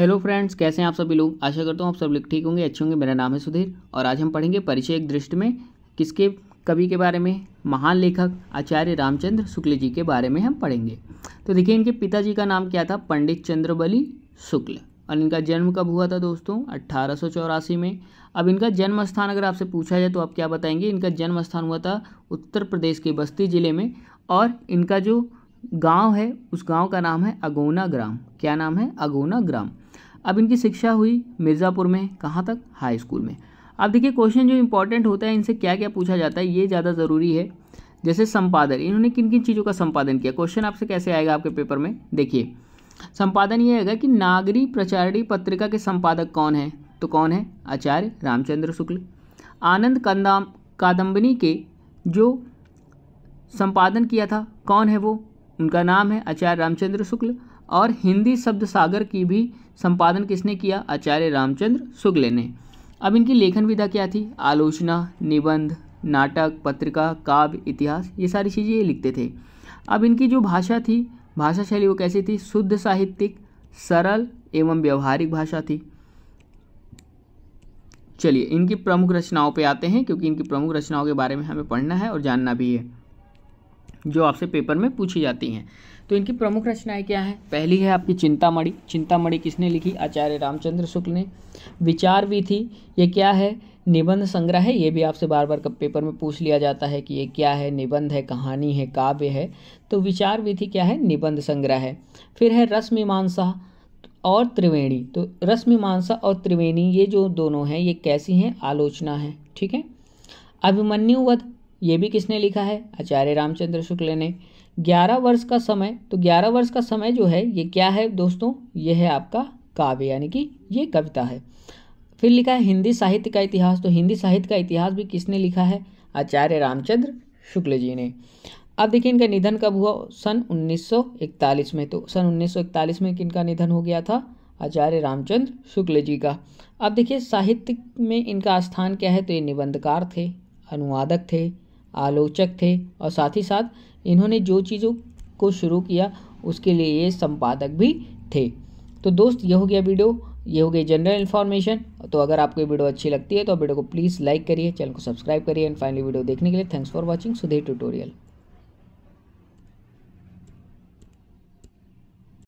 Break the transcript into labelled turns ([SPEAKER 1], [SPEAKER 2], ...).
[SPEAKER 1] hello friends कैसे हैं आप सभी लोग आशा करता हूँ आप सब लोग ठीक होंगे अच्छे होंगे मेरा नाम है सुधीर और आज हम पढ़ेंगे परिचय एक दृष्टि में किसके कवि के बारे में महान लेखक आचार्य रामचंद्र शुक्ल जी के बारे में हम पढ़ेंगे तो देखिए इनके पिताजी का नाम क्या था पंडित चंद्रबली शुक्ल और इनका जन्म कब हुआ था दोस्तों अट्ठारह में अब इनका जन्म स्थान अगर आपसे पूछा जाए तो आप क्या बताएंगे इनका जन्म स्थान हुआ था उत्तर प्रदेश के बस्ती ज़िले में और इनका जो गांव है उस गांव का नाम है अगोना ग्राम क्या नाम है अगोना ग्राम अब इनकी शिक्षा हुई मिर्ज़ापुर में कहाँ तक हाई स्कूल में अब देखिए क्वेश्चन जो इंपॉर्टेंट होता है इनसे क्या क्या पूछा जाता है ये ज़्यादा ज़रूरी है जैसे संपादन इन्होंने किन किन चीज़ों का संपादन किया क्वेश्चन आपसे कैसे आएगा आपके पेपर में देखिए संपादन ये आएगा कि नागरी प्रचारणी पत्रिका के संपादक कौन है तो कौन है आचार्य रामचंद्र शुक्ल आनंद कंदाम कादम्बनी के जो संपादन किया था कौन है वो उनका नाम है आचार्य रामचंद्र शुक्ल और हिंदी शब्द सागर की भी संपादन किसने किया आचार्य रामचंद्र शुक्ल ने अब इनकी लेखन विधा क्या थी आलोचना निबंध नाटक पत्रिका काव्य इतिहास ये सारी चीज़ें ये लिखते थे अब इनकी जो भाषा थी भाषा शैली वो कैसी थी शुद्ध साहित्यिक सरल एवं व्यवहारिक भाषा थी चलिए इनकी प्रमुख रचनाओं पे आते हैं क्योंकि इनकी प्रमुख रचनाओं के बारे में हमें पढ़ना है और जानना भी है जो आपसे पेपर में पूछी जाती हैं तो इनकी प्रमुख रचनाएं क्या हैं पहली है आपकी चिंतामणि चिंतामणि किसने लिखी आचार्य रामचंद्र शुक्ल ने विचार भी थी ये क्या है निबंध संग्रह है ये भी आपसे बार बार कब पेपर में पूछ लिया जाता है कि ये क्या है निबंध है कहानी है काव्य है तो विचार विधि क्या है निबंध संग्रह है फिर है रस मीमांसा और त्रिवेणी तो रस मीमांसा और त्रिवेणी ये जो दोनों हैं ये कैसी हैं आलोचना है ठीक है अभिमन्युवध ये भी किसने लिखा है आचार्य रामचंद्र शुक्ल ने ग्यारह वर्ष का समय तो ग्यारह वर्ष का समय जो है ये क्या है दोस्तों ये है आपका काव्य यानी कि ये कविता है फिर लिखा है हिंदी साहित्य का इतिहास तो हिंदी साहित्य का इतिहास भी किसने लिखा है आचार्य रामचंद्र शुक्ल जी ने अब देखिए इनका निधन कब हुआ सन 1941 में तो सन 1941 में किनका निधन हो गया था आचार्य रामचंद्र शुक्ल जी का अब देखिए साहित्य में इनका स्थान क्या है तो ये निबंधकार थे अनुवादक थे आलोचक थे और साथ ही साथ इन्होंने जो चीज़ों को शुरू किया उसके लिए ये संपादक भी थे तो दोस्त ये हो गया वीडियो ये हो गई जनरल इन्फॉर्मेशन तो अगर आपको वीडियो अच्छी लगती है तो वीडियो को प्लीज़ लाइक करिए चैनल को सब्सक्राइब करिए एंड फाइनली वीडियो देखने के लिए thanks for watching Sudhir tutorial